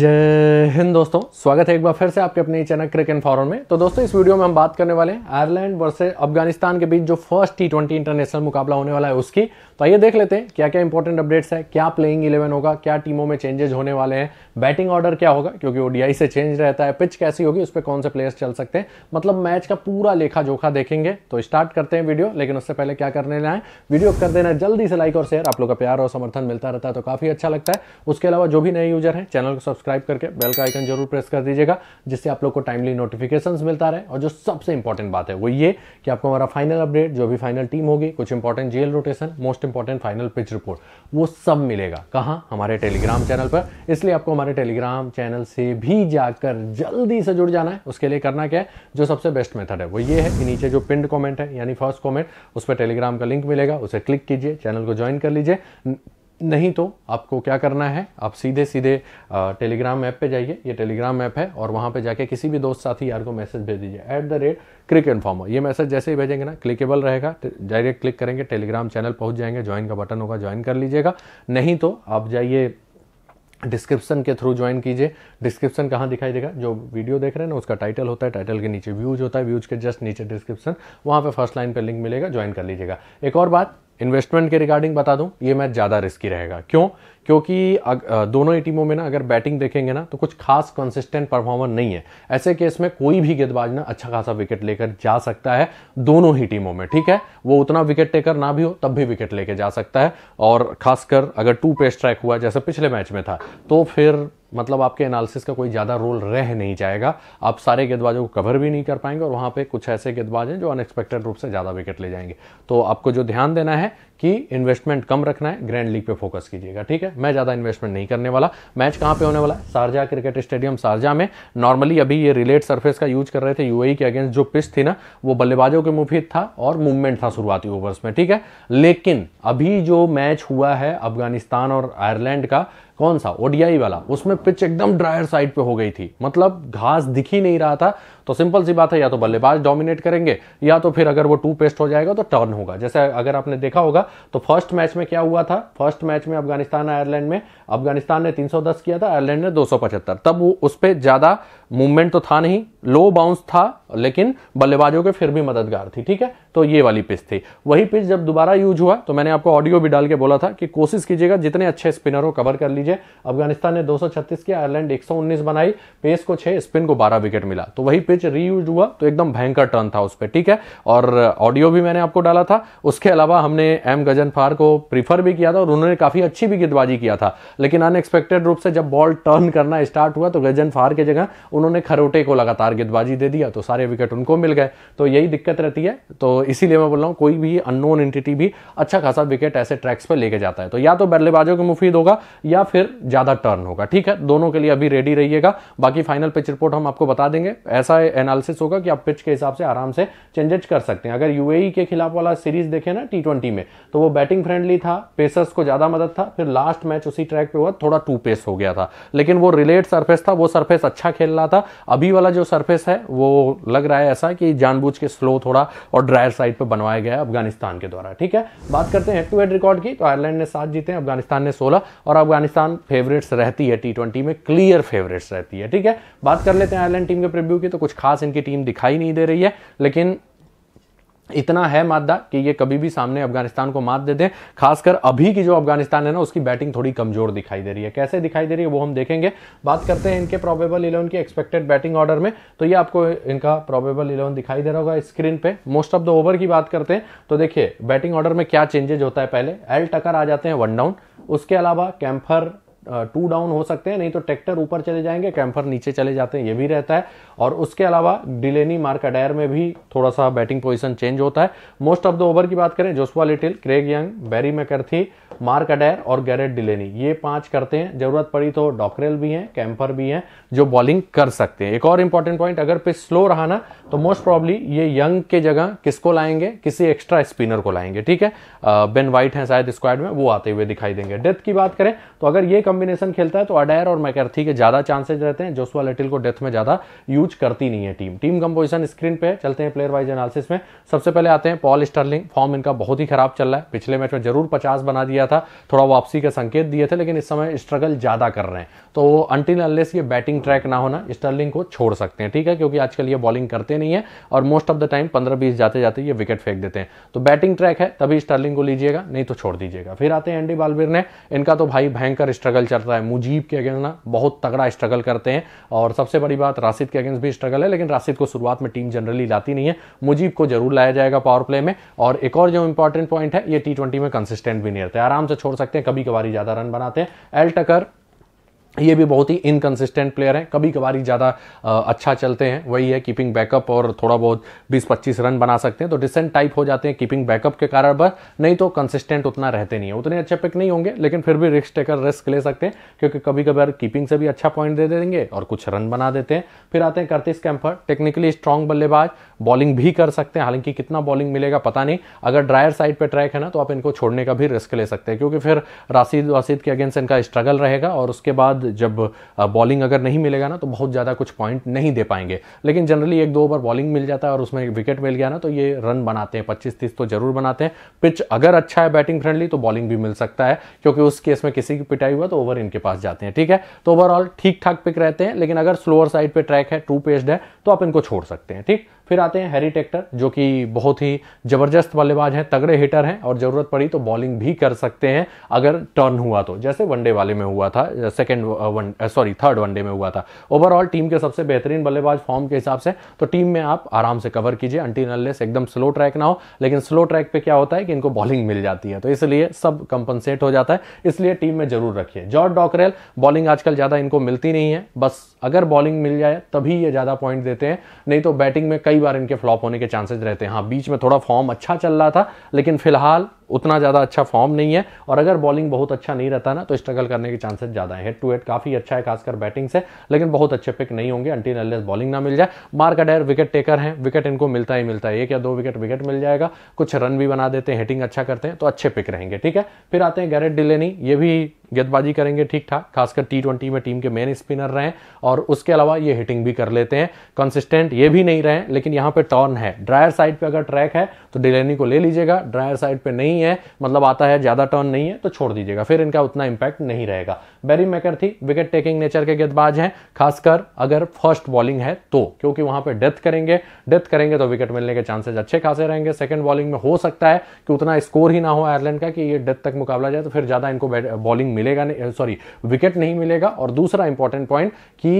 जय हिंद दोस्तों स्वागत है एक बार फिर से आपके अपने चैनल क्रिकेट फॉरम में तो दोस्तों इस वीडियो में हम बात करने वाले हैं आयरलैंड वर्सेस अफगानिस्तान के बीच जो फर्स्ट टी ट्वेंटी इंटरनेशनल मुकाबला होने वाला है उसकी तो आइए देख लेते हैं क्या क्या इंपॉर्टेंट अपडेट्स है क्या प्लेइंग इलेवन होगा क्या टीमों में चेंजेस होने वाले हैं बैटिंग ऑर्डर क्या होगा क्योंकि ओडीआई से चेंज रहता है पिच कैसी होगी उस पर कौन से प्लेयर्स चल सकते हैं मतलब मैच का पूरा लेखा जोखा देखेंगे तो स्टार्ट करते हैं वीडियो लेकिन उससे पहले क्या करने है वीडियो कर देना जल्दी से लाइक और शेयर आप लोग का प्यार और समर्थन मिलता रहता है तो काफी अच्छा लगता है उसके अलावा जो भी नए यूजर है चैनल को सब्सक्राइब करके बेल का आइकन जरूर प्रेस कर दीजिएगा जिससे आप लोग को टाइमली नोटिफिकेशन मिलता रहे और जो सबसे इंपॉर्टेंट बात है वो ये कि आपको हमारा फाइनल अपडेट जो भी फाइनल टीम होगी कुछ इंपॉर्टेंट जेल rotation most important final pitch report वो सब मिलेगा कहाँ हमारे टेलीग्राम चैनल पर इसलिए आपको हमारे टेलीग्राम चैनल से भी जाकर जल्दी से जुड़ जाना है उसके लिए करना क्या है जो सबसे बेस्ट मेथड है वो ये है कि नीचे जो पिंड कॉमेंट है यानी फर्स्ट कॉमेंट उस पर टेलीग्राम का लिंक मिलेगा उसे क्लिक कीजिए चैनल को ज्वाइन कर लीजिए नहीं तो आपको क्या करना है आप सीधे सीधे टेलीग्राम ऐप पे जाइए ये टेलीग्राम ऐप है और वहाँ पे जाके किसी भी दोस्त साथी यार को मैसेज भेज दीजिए at the rate Cric Informer ये मैसेज जैसे ही भेजेंगे ना क्लिकेबल रहेगा डायरेक्ट क्लिक करेंगे टेलीग्राम चैनल पहुँच जाएंगे ज्वाइन का बटन होगा ज्वाइन कर लीजिएगा नहीं तो आप जाइए डिस्क्रिप्शन के थ्रू ज्वाइन कीजिए डिस्क्रिप्शन कहाँ दिखाई देगा जो वीडियो देख रहे हैं ना उसका टाइटल होता है टाइटल के नीचे व्यूज होता है व्यूज के जस्ट नीचे डिस्क्रिप्शन वहाँ पे फर्स्ट लाइन पे लिंक मिलेगा ज्वाइन कर लीजिएगा एक और बात इन्वेस्टमेंट के रिगार्डिंग बता दूं ये मैच ज़्यादा रिस्की रहेगा क्यों क्योंकि दोनों ही टीमों में ना अगर बैटिंग देखेंगे ना तो कुछ खास कंसिस्टेंट परफॉर्मर नहीं है ऐसे केस में कोई भी गेंदबाज ना अच्छा खासा विकेट लेकर जा सकता है दोनों ही टीमों में ठीक है वो उतना विकेट टेकर ना भी हो तब भी विकेट लेके जा सकता है और खासकर अगर टू पे स्ट्राइक हुआ जैसे पिछले मैच में था तो फिर मतलब आपके एनालिसिस का कोई ज़्यादा रोल रह नहीं जाएगा आप सारे गेंदबाजों को कवर भी नहीं कर पाएंगे और वहां पे कुछ ऐसे गेंदबाज हैं जो अनएक्सपेक्टेड रूप से ज़्यादा विकेट ले जाएंगे तो आपको जो ध्यान देना है कि इन्वेस्टमेंट कम रखना है ग्रैंड लीग पे फोकस कीजिएगा ठीक है मैं ज़्यादा इन्वेस्टमेंट नहीं करने वाला मैच कहाँ पे होने वाला है शारजा क्रिकेट स्टेडियम शारजा में नॉर्मली अभी ये रिलेट सर्फेस का यूज कर रहे थे यूएई e के अगेंस्ट जो पिच थी ना वो बल्लेबाजों के मुफीद था और मूवमेंट था शुरुआती ओवर्स में ठीक है लेकिन अभी जो मैच हुआ है अफगानिस्तान और आयरलैंड का कौन सा ओडीआई वाला उसमें पिच एकदम ड्रायर साइड पे हो गई थी मतलब घास दिख ही नहीं रहा था तो सिंपल सी बात है या तो बल्लेबाज डोमिनेट करेंगे या तो फिर अगर वो टू पेस्ट हो जाएगा तो टर्न होगा जैसे अगर आपने देखा होगा तो फर्स्ट मैच में क्या हुआ था फर्स्ट मैच में अफगानिस्तान आयरलैंड में अफगानिस्तान ने 310 किया था आयरलैंड ने 275 तब वो उस पर ज्यादा मूवमेंट तो था नहीं लो बाउंस था लेकिन बल्लेबाजों के फिर भी मददगार थी ठीक है तो ये वाली पिच थी वही पिच जब दोबारा यूज हुआ तो मैंने आपको ऑडियो भी डाल के बोला था कि कोशिश कीजिएगा जितने अच्छे स्पिनर हो कवर कर लीजिए अफगानिस्तान ने 236 किया आयरलैंड 119 बनाई पेस को 6 स्पिन को 12 विकेट मिला तो वही पिच फुटेज रीयूज हुआ तो एकदम भयंकर टर्न था उस पर ठीक है और ऑडियो uh, भी मैंने आपको डाला था उसके अलावा हमने एम गजन फार को प्रीफर भी किया था और उन्होंने काफ़ी अच्छी भी गेंदबाजी किया था लेकिन अनएक्सपेक्टेड रूप से जब बॉल टर्न करना स्टार्ट हुआ तो गजन फार के जगह उन्होंने खरोटे को लगातार गेंदबाजी दे दिया तो सारे विकेट उनको मिल गए तो यही दिक्कत रहती है तो इसीलिए मैं बोल रहा हूँ कोई भी अननोन एंटिटी भी अच्छा खासा विकेट ऐसे ट्रैक्स पर लेके जाता है तो या तो बल्लेबाजों को मुफीद होगा या फिर ज़्यादा टर्न होगा ठीक है दोनों के लिए अभी रेडी रहिएगा बाकी फाइनल पिच रिपोर्ट हम आपको बता देंगे ऐसा एनालिसिस होगा कि आप पिच के हिसाब से आराम से चेंजेज कर सकते हैं अगर यूएई e के खिलाफ वाला सीरीज देखें ना टी में तो वो बैटिंग फ्रेंडली था पेसर्स को ज़्यादा मदद था फिर लास्ट मैच उसी ट्रैक पे हुआ थोड़ा टू पेस हो गया था लेकिन वो रिलेट सरफेस था वो सरफेस अच्छा खेल रहा था अभी वाला जो सरफेस है वो लग रहा है ऐसा कि जानबूझ के स्लो थोड़ा और ड्रायर साइड पर बनवाया गया अफगानिस्तान के द्वारा ठीक है बात करते हैं टू हेड रिकॉर्ड की तो आयरलैंड ने सात जीते हैं अफगानिस्तान ने सोलह और अफगानिस्तान फेवरेट्स रहती है टी में क्लियर फेवरेट्स रहती है ठीक है बात कर लेते हैं आयरलैंड टीम के प्रिव्यू की तो कुछ कुछ खास इनकी टीम दिखाई नहीं दे रही है लेकिन इतना है मादा कि ये कभी भी सामने अफगानिस्तान को मात दे दें खासकर अभी की जो अफगानिस्तान है ना उसकी बैटिंग थोड़ी कमजोर दिखाई दे रही है कैसे दिखाई दे रही है वो हम देखेंगे बात करते हैं इनके प्रोबेबल इलेवन की एक्सपेक्टेड बैटिंग ऑर्डर में तो ये आपको इनका प्रोबेबल इलेवन दिखाई दे रहा होगा स्क्रीन पे मोस्ट ऑफ द ओवर की बात करते हैं तो देखिए बैटिंग ऑर्डर में क्या चेंजेज होता है पहले एल टकर आ जाते हैं वन डाउन उसके अलावा कैंफर टू डाउन हो सकते हैं नहीं तो ट्रैक्टर ऊपर चले जाएंगे कैम्फर नीचे चले जाते हैं ये भी रहता है और उसके अलावा डिलेनी मार्क अडायर में भी थोड़ा सा बैटिंग पोजिशन चेंज होता है मोस्ट ऑफ द ओवर की बात करें Joshua Little Craig Young Barry McCarthy Mark Adair और गैरेट डिलेनी ये पांच करते हैं जरूरत पड़ी तो डॉकरेल भी हैं कैंपर भी हैं जो बॉलिंग कर सकते हैं एक और इंपॉर्टेंट पॉइंट अगर पिच स्लो रहा ना तो मोस्ट प्रॉब्ली ये यंग के जगह किसको लाएंगे किसी एक्स्ट्रा स्पिनर को लाएंगे ठीक है बेन वाइट है शायद स्क्वाड में वो आते हुए दिखाई देंगे डेथ की बात करें तो अगर ये कॉम्बिनेशन खेलता है तो अडायर और मैकर्थी के ज्यादा चांसेज रहते हैं जोसवा लिटिल को डेथ में ज्यादा यूज कुछ करती नहीं है टीम टीम कंपोजिशन स्क्रीन पे चलते हैं प्लेयर वाइज एनालिसिस में सबसे पहले आते हैं पॉल स्टर्लिंग फॉर्म इनका बहुत ही खराब चल रहा है पिछले मैच में जरूर पचास बना दिया था थोड़ा वापसी के संकेत दिए थे लेकिन इस समय स्ट्रगल ज़्यादा कर रहे हैं तो अंटिल अनलेस ये बैटिंग ट्रैक ना होना स्टर्लिंग को छोड़ सकते हैं ठीक है क्योंकि आजकल ये बॉलिंग करते नहीं है और मोस्ट ऑफ द टाइम पंद्रह बीस जाते जाते ये विकेट फेंक देते हैं तो बैटिंग ट्रैक है तभी स्टर्लिंग को लीजिएगा नहीं तो छोड़ दीजिएगा फिर आते हैं एंडी बालवीर ने इनका तो भाई भयंकर स्ट्रगल चल रहा है मुजीब के अगेंस्ट ना बहुत तगड़ा स्ट्रगल करते हैं और सबसे बड़ी बात राशिद के अगेंस्ट डिफेंस भी स्ट्रगल है लेकिन राशिद को शुरुआत में टीम जनरली लाती नहीं है मुजीब को जरूर लाया जाएगा पावर प्ले में और एक और जो इंपॉर्टेंट पॉइंट है ये टी में कंसिस्टेंट भी नहीं रहते आराम से छोड़ सकते हैं कभी कभारी ज़्यादा रन बनाते हैं एल टकर ये भी बहुत ही इनकन्सिस्टेंट प्लेयर हैं कभी कभार ही ज़्यादा अच्छा चलते हैं वही है कीपिंग बैकअप और थोड़ा बहुत 20-25 रन बना सकते हैं तो डिसेंट टाइप हो जाते हैं कीपिंग बैकअप के कारण बस नहीं तो कंसिस्टेंट उतना रहते नहीं है उतने अच्छे पिक नहीं होंगे लेकिन फिर भी रिस्क टेकर रिस्क ले सकते हैं क्योंकि कभी कभार कीपिंग से भी अच्छा पॉइंट दे देंगे और कुछ रन बना देते हैं फिर आते हैं करतीस कैंपर टेक्निकली स्ट्रांग बल्लेबाज बॉलिंग भी कर सकते हैं हालांकि कितना बॉलिंग मिलेगा पता नहीं अगर ड्रायर साइड पर ट्रैक है ना तो आप इनको छोड़ने का भी रिस्क ले सकते हैं क्योंकि फिर राशिद वासिद के अगेंस्ट इनका स्ट्रगल रहेगा और उसके बाद जब बॉलिंग अगर नहीं मिलेगा ना तो बहुत ज़्यादा कुछ पॉइंट नहीं दे पाएंगे लेकिन जनरली एक दो ओवर बॉलिंग मिल जाता है और उसमें विकेट मिल गया ना तो ये रन बनाते हैं पच्चीस तीस तो जरूर बनाते हैं पिच अगर अच्छा है बैटिंग फ्रेंडली तो बॉलिंग भी मिल सकता है क्योंकि उस केस में किसी की पिटाई हुआ तो ओवर इनके पास जाते हैं ठीक है तो ओवरऑल ठीक ठाक पिक रहते हैं लेकिन अगर स्लोअर साइड पर ट्रैक है टू पेस्ड है तो आप इनको छोड़ सकते हैं ठीक फिर आते हैं हैरी टेक्टर जो कि बहुत ही जबरदस्त बल्लेबाज हैं तगड़े हिटर हैं और ज़रूरत पड़ी तो बॉलिंग भी कर सकते हैं अगर टर्न हुआ तो जैसे वनडे वाले में हुआ था second one sorry third one day में हुआ था ओवरऑल टीम के सबसे बेहतरीन बल्लेबाज फॉर्म के हिसाब से तो टीम में आप आराम से कवर कीजिए अंटी नल्लेस एकदम स्लो ट्रैक ना हो लेकिन स्लो ट्रैक पर क्या होता है कि इनको बॉलिंग मिल जाती है तो इसलिए सब कंपनसेट हो जाता है इसलिए टीम में जरूर रखिए जॉर्ज डॉकरेल बॉलिंग आजकल ज़्यादा इनको मिलती नहीं है बस अगर बॉलिंग मिल जाए तभी ये ज़्यादा पॉइंट देते हैं नहीं तो बैटिंग में कई बार इनके फ्लॉप होने के चांसेस रहते हैं हाँ बीच में थोड़ा फॉर्म अच्छा चल रहा था लेकिन फिलहाल उतना ज़्यादा अच्छा फॉर्म नहीं है और अगर बॉलिंग बहुत अच्छा नहीं रहता ना तो स्ट्रगल करने के चांसेस ज़्यादा है हेड टू हेड काफ़ी अच्छा है खासकर बैटिंग से लेकिन बहुत अच्छे पिक नहीं होंगे अंटीन एलियस बॉलिंग ना मिल जाए मार्क अडेयर विकेट टेकर हैं विकेट इनको मिलता ही मिलता है एक या दो विकेट विकेट मिल जाएगा कुछ रन भी बना देते हैं हिटिंग अच्छा करते हैं तो अच्छे पिक रहेंगे ठीक है फिर आते हैं गैरेट डिलेनी ये भी गेंदबाजी करेंगे ठीक ठाक खासकर टी ट्वेंटी में टीम के मेन स्पिनर रहे और उसके अलावा ये हिटिंग भी कर लेते हैं कंसिस्टेंट ये भी नहीं रहे लेकिन यहाँ पे टॉर्न है ड्रायर साइड पे अगर ट्रैक है तो डिलेनी को ले लीजिएगा ड्रायर साइड पे नहीं नहीं है मतलब आता है ज़्यादा टर्न नहीं है तो छोड़ दीजिएगा फिर इनका उतना इंपैक्ट नहीं रहेगा बैरी थी विकेट टेकिंग नेचर के गेंदबाज हैं खासकर अगर फर्स्ट बॉलिंग है तो क्योंकि वहां पर डेथ करेंगे डेथ करेंगे तो विकेट मिलने के चांसेज अच्छे खासे रहेंगे सेकंड बॉलिंग में हो सकता है कि उतना स्कोर ही ना हो आयरलैंड का कि ये डेथ तक मुकाबला जाए तो फिर ज़्यादा इनको बॉलिंग मिलेगा सॉरी विकेट नहीं मिलेगा और दूसरा इंपॉर्टेंट पॉइंट कि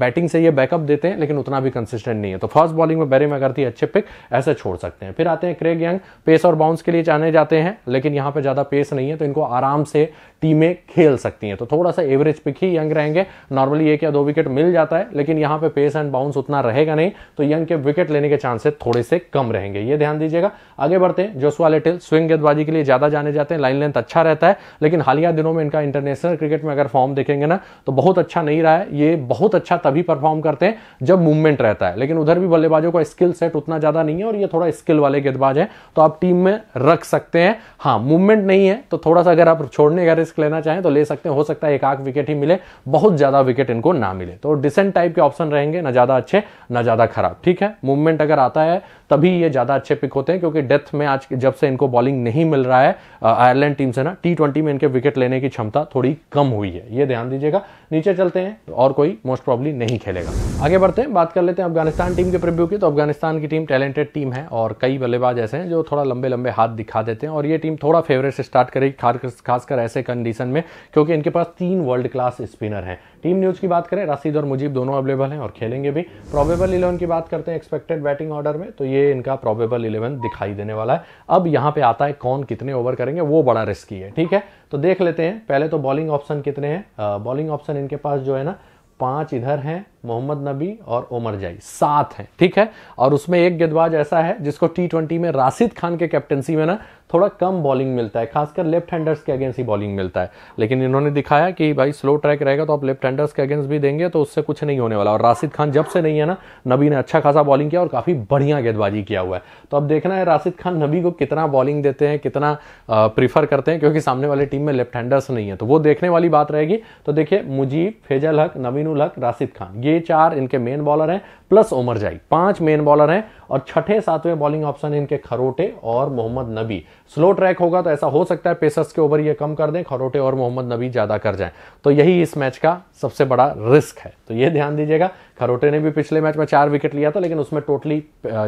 बैटिंग से ये बैकअप देते हैं लेकिन उतना भी कंसिस्टेंट नहीं है तो फर्स्ट बॉलिंग में बैरी थी अच्छे पिक ऐसे छोड़ सकते हैं फिर आते हैं क्रेग यंग पेस और बाउंस के लिए जाने जाते हैं हैं लेकिन यहाँ पे ज़्यादा पेस नहीं है तो इनको आराम से टीमें खेल सकती हैं तो थोड़ा सा एवरेज पिक ही यंग रहेंगे नॉर्मली एक या दो विकेट मिल जाता है लेकिन यहाँ पे पेस एंड बाउंस उतना रहेगा नहीं तो यंग के विकेट लेने के चांसेस थोड़े से कम रहेंगे ये ध्यान दीजिएगा आगे बढ़ते हैं जोसुआ लिटिल स्विंग गेंदबाजी के लिए ज्यादा जाने जाते हैं लाइन लेंथ अच्छा रहता है लेकिन हालिया दिनों में इनका इंटरनेशनल क्रिकेट में अगर फॉर्म देखेंगे ना तो बहुत अच्छा नहीं रहा है ये बहुत अच्छा तभी परफॉर्म करते हैं जब मूवमेंट रहता है लेकिन उधर भी बल्लेबाजों का स्किल सेट उतना ज्यादा नहीं है और ये थोड़ा स्किल वाले गेंदबाज है तो आप टीम में रख सकते हैं हाँ मूवमेंट नहीं है तो थोड़ा सा अगर आप छोड़ने का रिस्क लेना चाहें तो ले सकते हैं हो सकता है एक आख विकेट ही मिले बहुत ज़्यादा विकेट इनको ना मिले तो डिसेंट टाइप के ऑप्शन रहेंगे ना ज़्यादा अच्छे ना ज़्यादा खराब ठीक है मूवमेंट अगर आता है तभी ये ज़्यादा अच्छे पिक होते हैं क्योंकि डेथ में आज जब से इनको बॉलिंग नहीं मिल रहा है आयरलैंड टीम से ना टी में इनके विकेट लेने की क्षमता थोड़ी कम हुई है ये ध्यान दीजिएगा नीचे चलते हैं तो और कोई मोस्ट प्रॉब्ली नहीं खेलेगा आगे बढ़ते हैं बात कर लेते हैं अफगानिस्तान टीम के प्रिव्यू की तो अफगानिस्तान की टीम टैलेंटेड टीम है और कई बल्लेबाज ऐसे हैं जो थोड़ा लंबे लंबे हाथ दिखा देते हैं और ये टीम थोड़ा फेवरेट से स्टार्ट करेगी खासकर ऐसे कंडीशन में क्योंकि इनके पास तीन वर्ल्ड क्लास स्पिनर हैं टीम न्यूज की बात करें रसीद और मुजीब दोनों अवेलेबल हैं और खेलेंगे भी प्रोबेबल इलेवन की बात करते हैं एक्सपेक्टेड बैटिंग ऑर्डर में तो ये इनका प्रोबेबल इलेवन दिखाई देने वाला है अब यहाँ पे आता है कौन कितने ओवर करेंगे वो बड़ा रिस्की है ठीक है तो देख लेते हैं पहले तो बॉलिंग ऑप्शन कितने हैं बॉलिंग ऑप्शन इनके पास जो है ना पाँच इधर हैं मोहम्मद नबी और ओमर जाई सात हैं ठीक है और उसमें एक गेंदबाज ऐसा है जिसको टी ट्वेंटी में राशिद खान के कैप्टनसी में ना थोड़ा कम बॉलिंग मिलता है खासकर लेफ्ट हैंडर्स के अगेंस्ट ही बॉलिंग मिलता है लेकिन इन्होंने दिखाया कि भाई स्लो ट्रैक रहेगा तो आप लेफ्ट हैंडर्स के अगेंस्ट भी देंगे तो उससे कुछ नहीं होने वाला और राशिद खान जब से नहीं है ना नबी ने अच्छा खासा बॉलिंग किया और काफ़ी बढ़िया गेंदबाजी किया हुआ है तो अब देखना है राशिद खान नबी को कितना बॉलिंग देते हैं कितना प्रीफर करते हैं क्योंकि सामने वाली टीम में लेफ्ट हैंडर्स नहीं है तो वो देखने वाली बात रहेगी तो देखिए मुजीब फेजल हक उल हक राशिद खान ये चार इनके मेन बॉलर हैं प्लस उमर जाई पांच मेन बॉलर हैं और छठे सातवें बॉलिंग ऑप्शन इनके खरोटे और मोहम्मद नबी स्लो ट्रैक होगा तो ऐसा हो सकता है पेसर्स के ओवर ये कम कर दें खरोटे और मोहम्मद नबी ज़्यादा कर जाएं तो यही इस मैच का सबसे बड़ा रिस्क है तो ये ध्यान दीजिएगा खरोटे ने भी पिछले मैच में चार विकेट लिया था लेकिन उसमें टोटली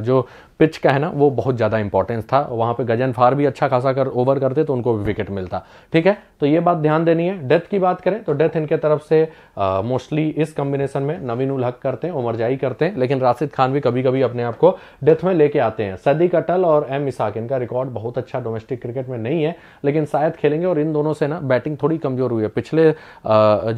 जो पिच का है ना वो बहुत ज़्यादा इंपॉर्टेंस था वहाँ पे गजन फार भी अच्छा खासा कर ओवर करते तो उनको भी विकेट मिलता ठीक है तो ये बात ध्यान देनी है डेथ की बात करें तो डेथ इनके तरफ से मोस्टली इस कॉम्बिनेशन में नवीन उल हक करते हैं उमरजाई करते हैं लेकिन राशिद खान भी कभी कभी अपने आप को डेथ में लेके आते हैं सदी कटल और एम इसाक इनका रिकॉर्ड बहुत अच्छा डोमेस्टिक क्रिकेट में नहीं है लेकिन शायद खेलेंगे और इन दोनों से ना बैटिंग थोड़ी कमजोर हुई है पिछले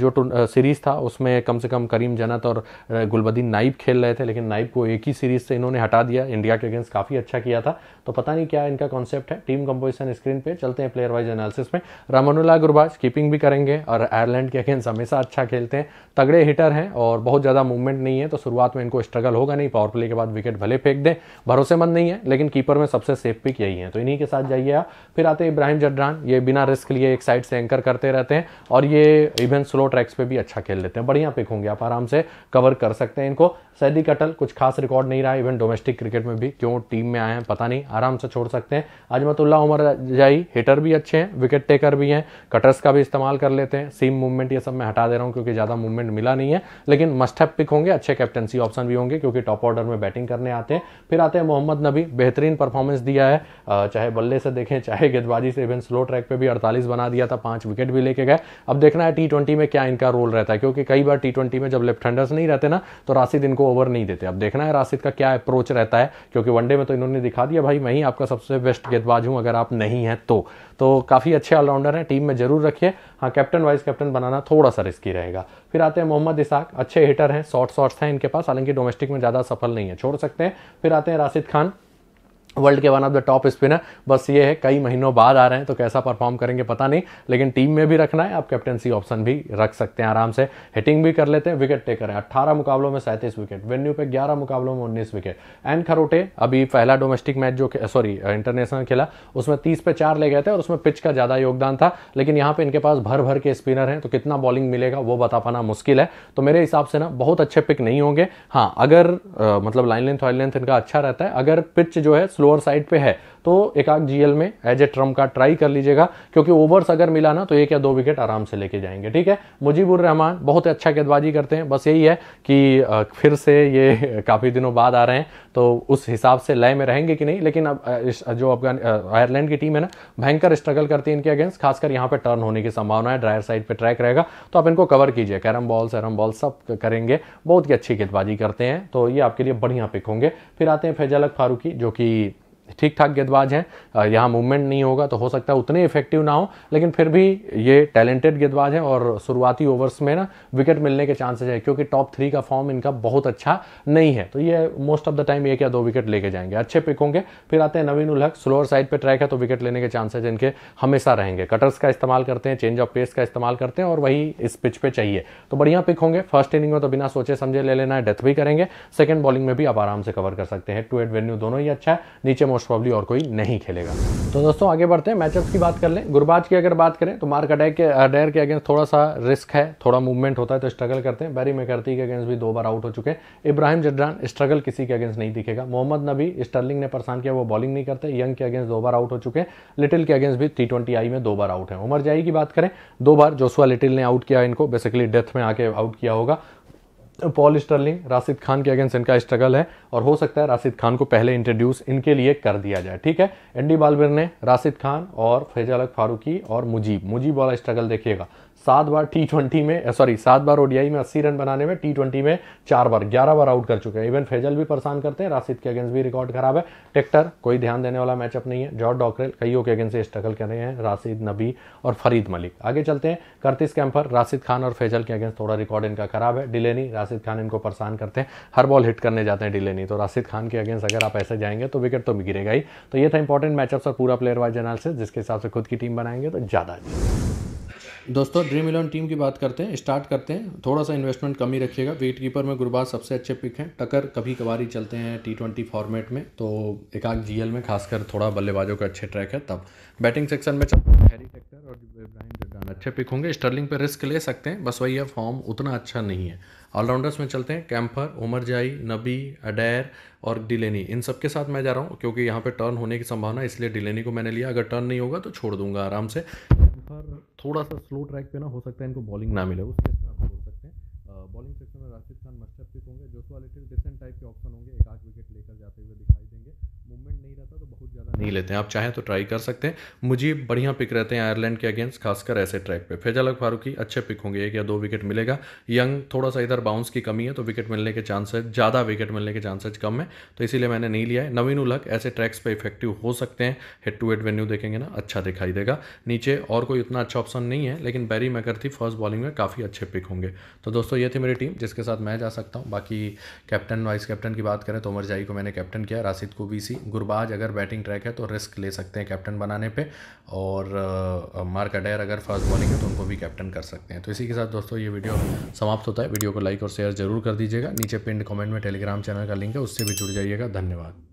जो सीरीज था उसमें कम से कम करीम जनत और गुलबदीन नाइब खेल रहे थे लेकिन नाइब को एक ही सीरीज से इन्होंने हटा दिया इंडिया के अगेंस्ट काफ़ी अच्छा किया था तो पता नहीं क्या इनका कॉन्सेप्ट है टीम कंपोजिशन स्क्रीन पे चलते हैं प्लेयर वाइज एनालिसिस में रामानुला गुरबाज कीपिंग भी करेंगे और आयरलैंड के अगेंस्ट हमेशा अच्छा खेलते हैं तगड़े हिटर हैं और बहुत ज़्यादा मूवमेंट नहीं है तो शुरुआत में इनको स्ट्रगल होगा नहीं पावर प्ले के बाद विकेट भले फेंक दें भरोसेमंद नहीं है लेकिन कीपर में सबसे सेफ पिक यही है तो इन्हीं के साथ जाइए आप फिर आते हैं इब्राहिम जडरान ये बिना रिस्क लिए एक साइड से एंकर करते रहते हैं और ये इवन स्लो ट्रैक्स पे भी अच्छा खेल लेते हैं बढ़िया पिक होंगे आप आराम से कवर कर कर सकते हैं इनको सैदी कटल कुछ खास रिकॉर्ड नहीं रहा इवन डोमेस्टिक क्रिकेट में भी क्यों टीम में आए हैं पता नहीं आराम से छोड़ सकते हैं अजमतुल्ला उमर जाई हिटर भी अच्छे हैं विकेट टेकर भी हैं कटर्स का भी इस्तेमाल कर लेते हैं सीम मूवमेंट ये सब मैं हटा दे रहा हूँ क्योंकि ज़्यादा मूवमेंट मिला नहीं है लेकिन मस्ट हैप पिक होंगे अच्छे कैप्टनसी ऑप्शन भी होंगे क्योंकि टॉप ऑर्डर में बैटिंग करने आते हैं फिर आते हैं मोहम्मद नबी बेहतरीन परफॉर्मेंस दिया है चाहे बल्ले से देखें चाहे गेंदबाजी से इवन स्लो ट्रैक पर भी अड़तालीस बना दिया था पाँच विकेट भी लेके गए अब देखना है टी में क्या इनका रोल रहता है क्योंकि कई बार टी में जब लेफ्ट हैंडर्स नहीं रहते ना ना तो राशिद इनको ओवर नहीं देते अब देखना है राशिद का क्या अप्रोच रहता है क्योंकि वनडे में तो इन्होंने दिखा दिया भाई मैं ही आपका सबसे बेस्ट गेंदबाज हूँ अगर आप नहीं हैं तो तो काफ़ी अच्छे ऑलराउंडर हैं टीम में जरूर रखिए हाँ कैप्टन वाइस कैप्टन बनाना थोड़ा सा रिस्की रहेगा फिर आते हैं मोहम्मद इसाक अच्छे हिटर हैं शॉर्ट शॉर्ट्स हैं इनके पास हालांकि डोमेस्टिक में ज़्यादा सफल नहीं है छोड़ सकते हैं फिर आते हैं राशिद खान वर्ल्ड के one of the top spinner बस ये है कई महीनों बाद आ रहे हैं तो कैसा परफॉर्म करेंगे पता नहीं लेकिन टीम में भी रखना है आप कैप्टनसी ऑप्शन भी रख सकते हैं आराम से हिटिंग भी कर लेते हैं विकेट टेकर है अट्ठारह मुकाबलों में सैंतीस विकेट वेन्यू पे ग्यारह मुकाबलों में उन्नीस विकेट एन खरोटे अभी पहला डोमेस्टिक मैच जो सॉरी इंटरनेशनल खेला उसमें तीस पे चार ले गए थे और उसमें पिच का ज़्यादा योगदान था लेकिन यहाँ पर इनके पास भर भर के स्पिनर हैं तो कितना बॉलिंग मिलेगा वो बता पाना मुश्किल है तो मेरे हिसाब से ना बहुत अच्छे पिक नहीं होंगे हाँ अगर मतलब लाइन लेंथ वाइन लेंथ इनका अच्छा रहता है अगर पिच जो है लोअर साइड पे है तो एकाक जीएल में एज ए ट्रम्प का ट्राई कर लीजिएगा क्योंकि ओवर्स अगर मिला ना तो एक या दो विकेट आराम से लेके जाएंगे ठीक है मुजीबुर रहमान बहुत अच्छा गेंदबाजी करते हैं बस यही है कि फिर से ये काफ़ी दिनों बाद आ रहे हैं तो उस हिसाब से लय में रहेंगे कि नहीं लेकिन अब जो अफगान आयरलैंड की टीम है ना भयंकर स्ट्रगल करती है इनके अगेंस्ट खासकर यहाँ पर टर्न होने की संभावना है ड्रायर साइड पर ट्रैक रहेगा तो आप इनको कवर कीजिए कैरम बॉल सैरम बॉल सब करेंगे बहुत ही अच्छी गेंदबाजी करते हैं तो ये आपके लिए बढ़िया पिक होंगे फिर आते हैं फैजल फारूकी जो कि ठीक ठाक गेंदबाज हैं यहाँ मूवमेंट नहीं होगा तो हो सकता है उतने इफेक्टिव ना हो लेकिन फिर भी ये टैलेंटेड गेंदबाज है और शुरुआती ओवर्स में ना विकेट मिलने के चांसेस है क्योंकि टॉप थ्री का फॉर्म इनका बहुत अच्छा नहीं है तो ये मोस्ट ऑफ द टाइम एक या दो विकेट लेके जाएंगे अच्छे पिक होंगे फिर आते हैं नवीन उलहक स्लोअर साइड पर ट्रैक है तो विकेट लेने के चांसेज इनके हमेशा रहेंगे कटर्स का इस्तेमाल करते हैं चेंज ऑफ पेस का इस्तेमाल करते हैं और वही इस पिच पे चाहिए तो बढ़िया पिक होंगे फर्स्ट इनिंग में तो बिना सोचे समझे ले लेना है डेथ भी करेंगे सेकंड बॉलिंग में भी आप आराम से कवर कर सकते हैं टू एट वेन्यू दोनों ही अच्छा है नीचे मोस्ट प्रॉब्ली और कोई नहीं खेलेगा तो दोस्तों आगे बढ़ते हैं मैचअप की बात कर लें गुरबाज की अगर बात करें तो मार्क अडैक के अडैर के अगेंस्ट थोड़ा सा रिस्क है थोड़ा मूवमेंट होता है तो स्ट्रगल करते हैं बैरी मेकर्ती के अगेंस्ट भी दो बार आउट हो चुके हैं इब्राहिम जडरान स्ट्रगल किसी के अगेंस्ट नहीं दिखेगा मोहम्मद नबी स्टर्लिंग ने परेशान किया वो बॉलिंग नहीं करते यंग के अगेंस्ट दो बार आउट हो चुके हैं लिटिल के अगेंस्ट भी टी आई में दो बार आउट है उमर जाई की बात करें दो बार जोसुआ लिटिल ने आउट किया इनको बेसिकली डेथ में आके आउट किया होगा पॉल स्टर्लिंग राशिद खान के अगेंस्ट इनका स्ट्रगल है और हो सकता है राशिद खान को पहले इंट्रोड्यूस इनके लिए कर दिया जाए ठीक है एंडी बालवीर ने राशिद खान और फैजालक फारूकी और मुजीब मुजीब वाला स्ट्रगल देखिएगा सात बार टी ट्वेंटी में सॉरी सात बार ओडीआई में अस्सी रन बनाने में टी ट्वेंटी में चार बार ग्यारह बार आउट कर चुके हैं इवन फेजल भी परेशान करते हैं राशिद के अगेंस्ट भी रिकॉर्ड खराब है टेक्टर कोई ध्यान देने वाला मैचअप नहीं है जॉर्ज डॉकरेल कईयों के अगेंस्ट से स्ट्रगल कर रहे हैं राशिद नबी और फरीद मलिक आगे चलते हैं करतीस कैंपर राशिद खान और फेजल के अगेंस्ट थोड़ा रिकॉर्ड इनका खराब है डिलेनी राशिद खान इनको परेशान करते हैं हर बॉल हिट करने जाते हैं डिलेनी तो राशिद खान के अगेंस्ट अगर आप ऐसे जाएंगे तो विकेट तो गिरेगा ही तो ये था इंपॉर्टेंट मैचअप्स और पूरा प्लेयर वाइज एनालिसिस जिसके हिसाब से खुद की टीम बनाएंगे तो ज़्यादा अच्छा। दोस्तों ड्रीम इलेवन टीम की बात करते हैं स्टार्ट करते हैं थोड़ा सा इन्वेस्टमेंट कम ही रखिएगा विकेट कीपर में गुरबाज सबसे अच्छे पिक हैं टकर कभी कभार ही चलते हैं टी ट्वेंटी फॉर्मेट में तो एक आग जी में खासकर थोड़ा बल्लेबाजों का अच्छे ट्रैक है तब बैटिंग सेक्शन में चलते हैं हैरी टेक्टर और इब्राहिम जड्डान अच्छे पिक होंगे स्टर्लिंग पर रिस्क ले सकते हैं बस वही है फॉर्म उतना अच्छा नहीं है ऑलराउंडर्स में चलते हैं कैम्फर उमर जाई नबी अडैर और डिलेनी इन सब के साथ मैं जा रहा हूँ क्योंकि यहाँ पर टर्न होने की संभावना इसलिए डिलेनी को मैंने लिया अगर टर्न नहीं होगा तो छोड़ दूंगा आराम से पर थोड़ा सा स्लो ट्रैक पे ना हो सकता है इनको बॉलिंग ना मिले उस केस में आप बोल सकते हैं बॉलिंग सेक्शन में राशिद खान मस्ट पिक होंगे जोशुआ लिटिल डिफरेंट टाइप के ऑप्शन नहीं लेते हैं आप चाहें तो ट्राई कर सकते हैं मुझे बढ़िया पिक रहते हैं आयरलैंड के अगेंस्ट खासकर ऐसे ट्रैक पे फैजल अक फारूकी अच्छे पिक होंगे एक या दो विकेट मिलेगा यंग थोड़ा सा इधर बाउंस की कमी है तो विकेट मिलने के चांसेज ज़्यादा विकेट मिलने के चांसेज कम है तो इसीलिए मैंने नहीं लिया है नवीन उलहक ऐसे ट्रैक्स पर इफेक्टिव हो सकते हैं हेड टू हेड वेन्यू देखेंगे ना अच्छा दिखाई देगा नीचे और कोई उतना अच्छा ऑप्शन नहीं है लेकिन बैरी थी फर्स्ट बॉलिंग में काफ़ी अच्छे पिक होंगे तो दोस्तों ये थी मेरी टीम जिसके साथ मैं जा सकता हूँ बाकी कैप्टन वाइस कैप्टन की बात करें तो उमर जाई को मैंने कैप्टन किया राशिद को बी सी गुरबाज अगर बैटिंग ट्रैक है है तो रिस्क ले सकते हैं कैप्टन बनाने पे और मार्क अडेर अगर फास्ट बॉलिंग है तो उनको भी कैप्टन कर सकते हैं तो इसी के साथ दोस्तों ये वीडियो समाप्त होता है वीडियो को लाइक और शेयर जरूर कर दीजिएगा नीचे पिंड कमेंट में टेलीग्राम चैनल का लिंक है उससे भी जुड़ जाइएगा धन्यवाद